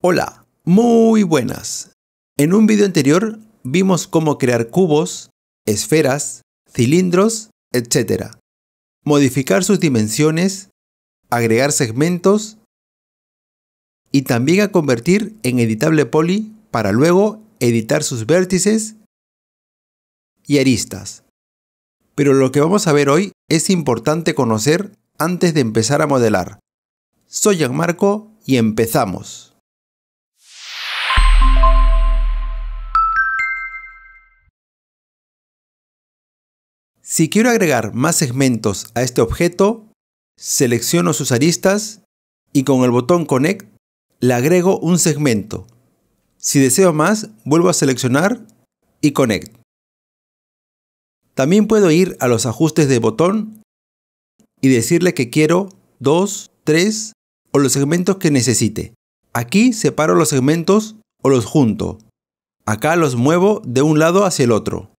Hola, muy buenas. En un video anterior vimos cómo crear cubos, esferas, cilindros, etc. Modificar sus dimensiones, agregar segmentos y también a convertir en editable poly para luego editar sus vértices y aristas. Pero lo que vamos a ver hoy es importante conocer antes de empezar a modelar. Soy Gianmarco y empezamos. Si quiero agregar más segmentos a este objeto, selecciono sus aristas y con el botón Connect le agrego un segmento. Si deseo más, vuelvo a seleccionar y Connect. También puedo ir a los ajustes de botón y decirle que quiero 2, 3 o los segmentos que necesite. Aquí separo los segmentos o los junto. Acá los muevo de un lado hacia el otro.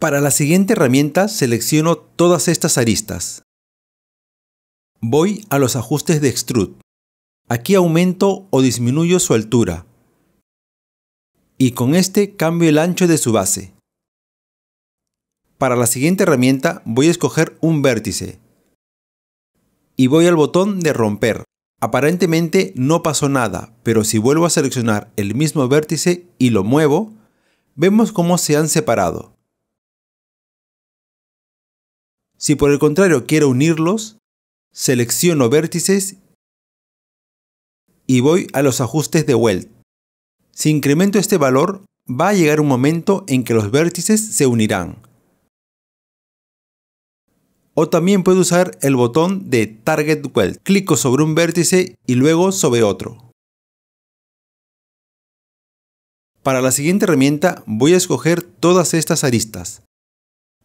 Para la siguiente herramienta selecciono todas estas aristas. Voy a los ajustes de extrude. Aquí aumento o disminuyo su altura. Y con este cambio el ancho de su base. Para la siguiente herramienta voy a escoger un vértice. Y voy al botón de romper. Aparentemente no pasó nada, pero si vuelvo a seleccionar el mismo vértice y lo muevo, vemos cómo se han separado. Si por el contrario quiero unirlos, selecciono vértices y voy a los ajustes de Weld. Si incremento este valor, va a llegar un momento en que los vértices se unirán. O también puedo usar el botón de Target Weld. Clico sobre un vértice y luego sobre otro. Para la siguiente herramienta voy a escoger todas estas aristas.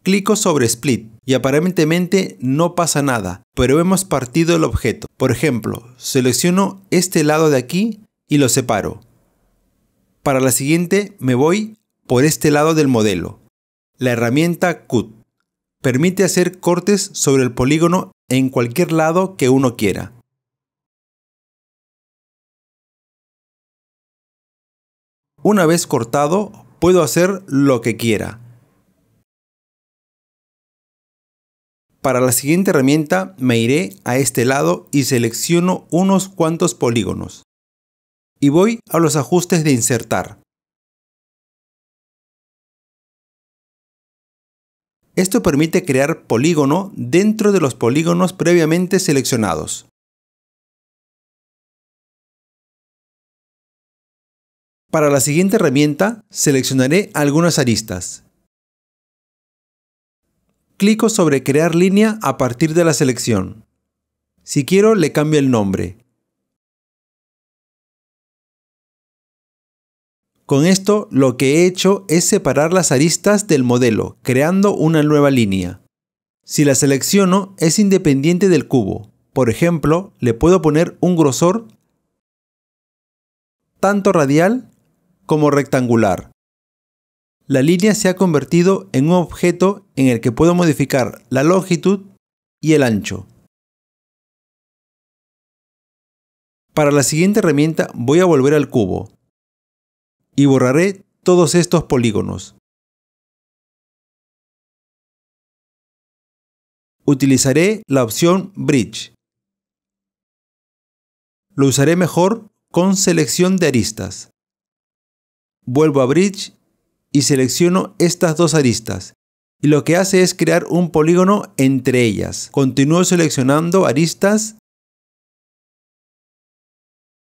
Clico sobre Split y aparentemente no pasa nada, pero hemos partido el objeto. Por ejemplo, selecciono este lado de aquí y lo separo. Para la siguiente me voy por este lado del modelo. La herramienta Cut permite hacer cortes sobre el polígono en cualquier lado que uno quiera. Una vez cortado, puedo hacer lo que quiera. Para la siguiente herramienta me iré a este lado y selecciono unos cuantos polígonos. Y voy a los ajustes de insertar. Esto permite crear polígono dentro de los polígonos previamente seleccionados. Para la siguiente herramienta seleccionaré algunas aristas Clico sobre crear línea a partir de la selección. Si quiero le cambio el nombre. Con esto lo que he hecho es separar las aristas del modelo, creando una nueva línea. Si la selecciono es independiente del cubo. Por ejemplo, le puedo poner un grosor tanto radial como rectangular. La línea se ha convertido en un objeto en el que puedo modificar la longitud y el ancho. Para la siguiente herramienta voy a volver al cubo y borraré todos estos polígonos. Utilizaré la opción Bridge. Lo usaré mejor con selección de aristas. Vuelvo a Bridge y selecciono estas dos aristas y lo que hace es crear un polígono entre ellas. Continúo seleccionando aristas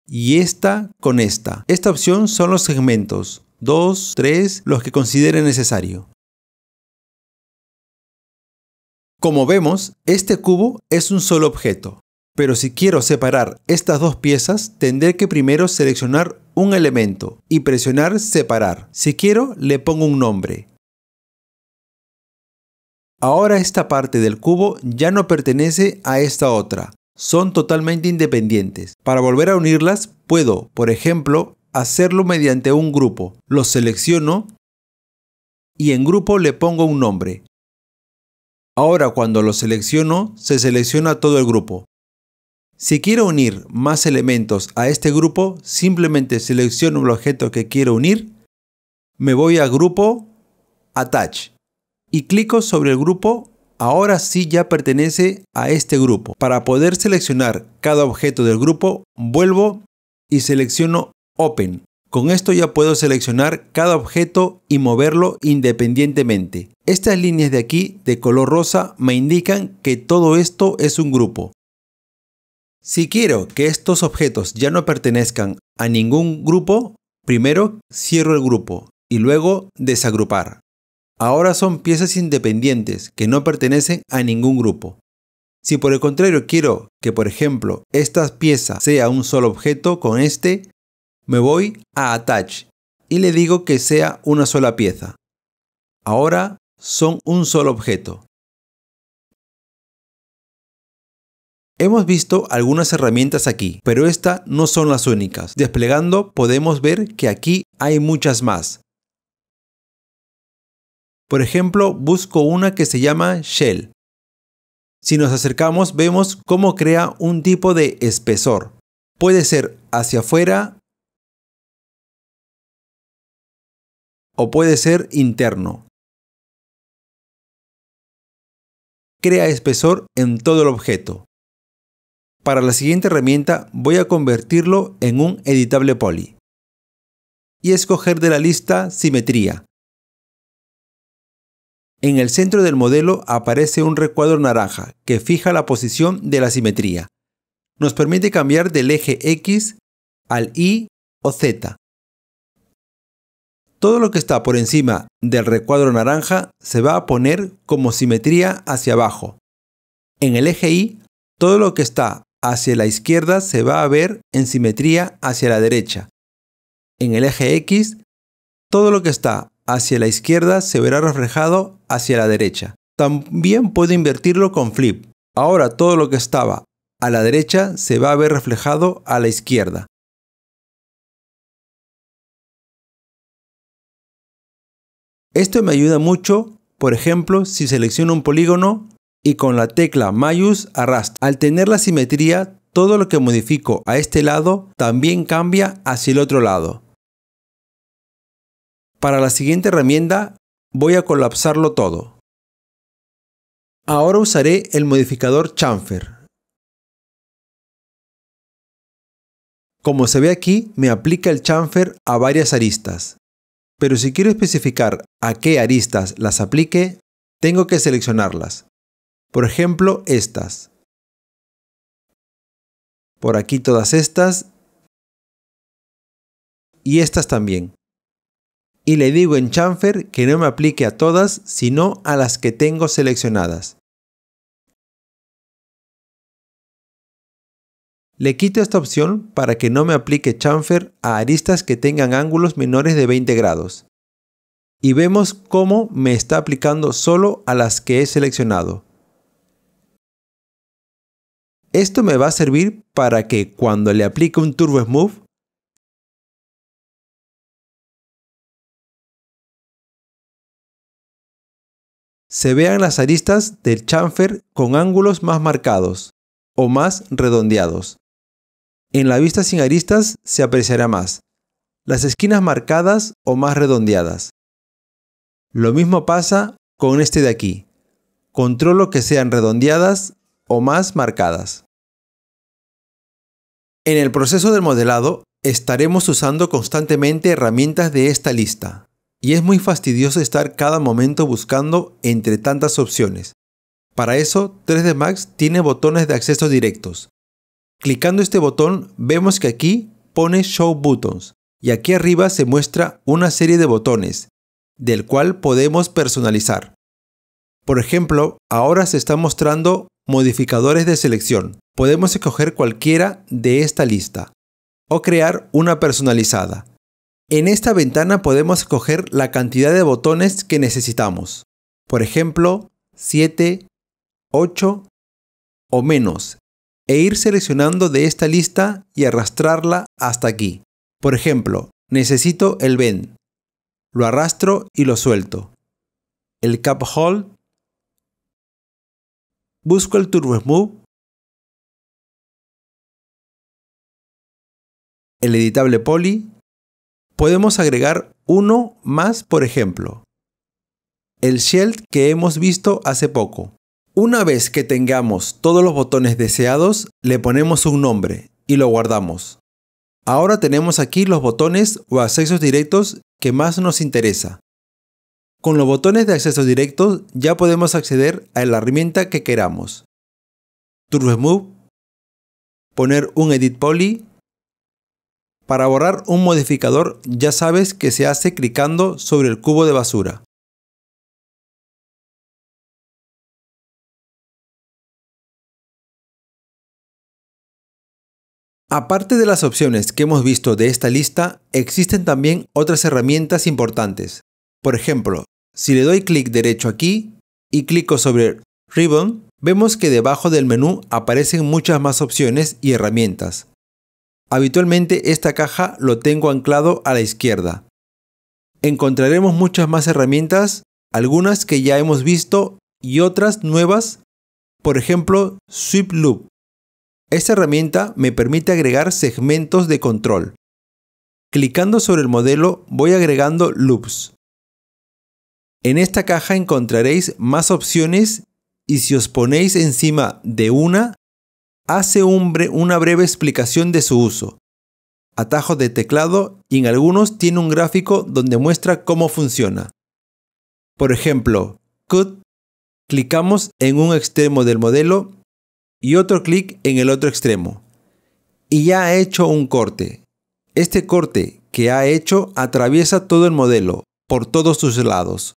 y esta con esta. Esta opción son los segmentos, 2, 3, los que considere necesario. Como vemos, este cubo es un solo objeto. Pero si quiero separar estas dos piezas, tendré que primero seleccionar un elemento y presionar separar. Si quiero, le pongo un nombre. Ahora esta parte del cubo ya no pertenece a esta otra. Son totalmente independientes. Para volver a unirlas, puedo, por ejemplo, hacerlo mediante un grupo. Lo selecciono y en grupo le pongo un nombre. Ahora cuando lo selecciono, se selecciona todo el grupo. Si quiero unir más elementos a este grupo, simplemente selecciono el objeto que quiero unir, me voy a Grupo, Attach y clico sobre el grupo, ahora sí ya pertenece a este grupo. Para poder seleccionar cada objeto del grupo, vuelvo y selecciono Open. Con esto ya puedo seleccionar cada objeto y moverlo independientemente. Estas líneas de aquí de color rosa me indican que todo esto es un grupo. Si quiero que estos objetos ya no pertenezcan a ningún grupo, primero cierro el grupo y luego desagrupar. Ahora son piezas independientes que no pertenecen a ningún grupo. Si por el contrario quiero que, por ejemplo, esta pieza sea un solo objeto con este, me voy a Attach y le digo que sea una sola pieza. Ahora son un solo objeto. Hemos visto algunas herramientas aquí, pero estas no son las únicas. Desplegando podemos ver que aquí hay muchas más. Por ejemplo, busco una que se llama Shell. Si nos acercamos vemos cómo crea un tipo de espesor. Puede ser hacia afuera o puede ser interno. Crea espesor en todo el objeto. Para la siguiente herramienta voy a convertirlo en un editable poly y escoger de la lista simetría. En el centro del modelo aparece un recuadro naranja que fija la posición de la simetría. Nos permite cambiar del eje X al Y o Z. Todo lo que está por encima del recuadro naranja se va a poner como simetría hacia abajo. En el eje Y, todo lo que está hacia la izquierda se va a ver en simetría hacia la derecha. En el eje X, todo lo que está hacia la izquierda se verá reflejado hacia la derecha. También puedo invertirlo con flip. Ahora todo lo que estaba a la derecha se va a ver reflejado a la izquierda. Esto me ayuda mucho, por ejemplo, si selecciono un polígono y con la tecla Mayus arrastro. Al tener la simetría, todo lo que modifico a este lado también cambia hacia el otro lado. Para la siguiente herramienta voy a colapsarlo todo. Ahora usaré el modificador chamfer. Como se ve aquí, me aplica el chamfer a varias aristas. Pero si quiero especificar a qué aristas las aplique, tengo que seleccionarlas. Por ejemplo, estas. Por aquí todas estas. Y estas también. Y le digo en chamfer que no me aplique a todas, sino a las que tengo seleccionadas. Le quito esta opción para que no me aplique chamfer a aristas que tengan ángulos menores de 20 grados. Y vemos cómo me está aplicando solo a las que he seleccionado. Esto me va a servir para que cuando le aplique un Turbo Smooth, se vean las aristas del chamfer con ángulos más marcados o más redondeados. En la vista sin aristas se apreciará más, las esquinas marcadas o más redondeadas. Lo mismo pasa con este de aquí. Controlo que sean redondeadas más marcadas. En el proceso del modelado estaremos usando constantemente herramientas de esta lista, y es muy fastidioso estar cada momento buscando entre tantas opciones. Para eso, 3D Max tiene botones de acceso directos. Clicando este botón vemos que aquí pone Show Buttons y aquí arriba se muestra una serie de botones, del cual podemos personalizar. Por ejemplo, ahora se está mostrando modificadores de selección. Podemos escoger cualquiera de esta lista o crear una personalizada. En esta ventana podemos escoger la cantidad de botones que necesitamos. Por ejemplo, 7, 8 o menos. E ir seleccionando de esta lista y arrastrarla hasta aquí. Por ejemplo, necesito el bend. Lo arrastro y lo suelto. El cap hold Busco el Turbo Smooth. El editable Poly. Podemos agregar uno más, por ejemplo. El Shell que hemos visto hace poco. Una vez que tengamos todos los botones deseados, le ponemos un nombre y lo guardamos. Ahora tenemos aquí los botones o accesos directos que más nos interesa. Con los botones de acceso directo ya podemos acceder a la herramienta que queramos. Turbo Move, poner un Edit Poly. Para borrar un modificador ya sabes que se hace clicando sobre el cubo de basura. Aparte de las opciones que hemos visto de esta lista, existen también otras herramientas importantes. Por ejemplo, si le doy clic derecho aquí y clico sobre Ribbon, vemos que debajo del menú aparecen muchas más opciones y herramientas. Habitualmente esta caja lo tengo anclado a la izquierda. Encontraremos muchas más herramientas, algunas que ya hemos visto y otras nuevas, por ejemplo Sweep Loop. Esta herramienta me permite agregar segmentos de control. Clicando sobre el modelo voy agregando loops. En esta caja encontraréis más opciones y si os ponéis encima de una, hace una breve explicación de su uso, Atajo de teclado y en algunos tiene un gráfico donde muestra cómo funciona. Por ejemplo, cut, clicamos en un extremo del modelo y otro clic en el otro extremo. Y ya ha hecho un corte. Este corte que ha hecho atraviesa todo el modelo, por todos sus lados.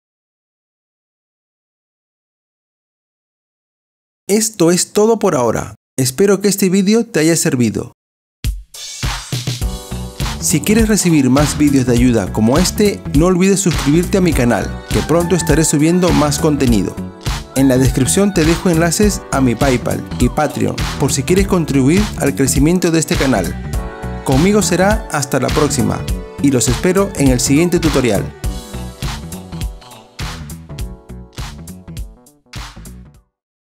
Esto es todo por ahora. Espero que este vídeo te haya servido. Si quieres recibir más vídeos de ayuda como este, no olvides suscribirte a mi canal, que pronto estaré subiendo más contenido. En la descripción te dejo enlaces a mi Paypal y Patreon por si quieres contribuir al crecimiento de este canal. Conmigo será hasta la próxima y los espero en el siguiente tutorial.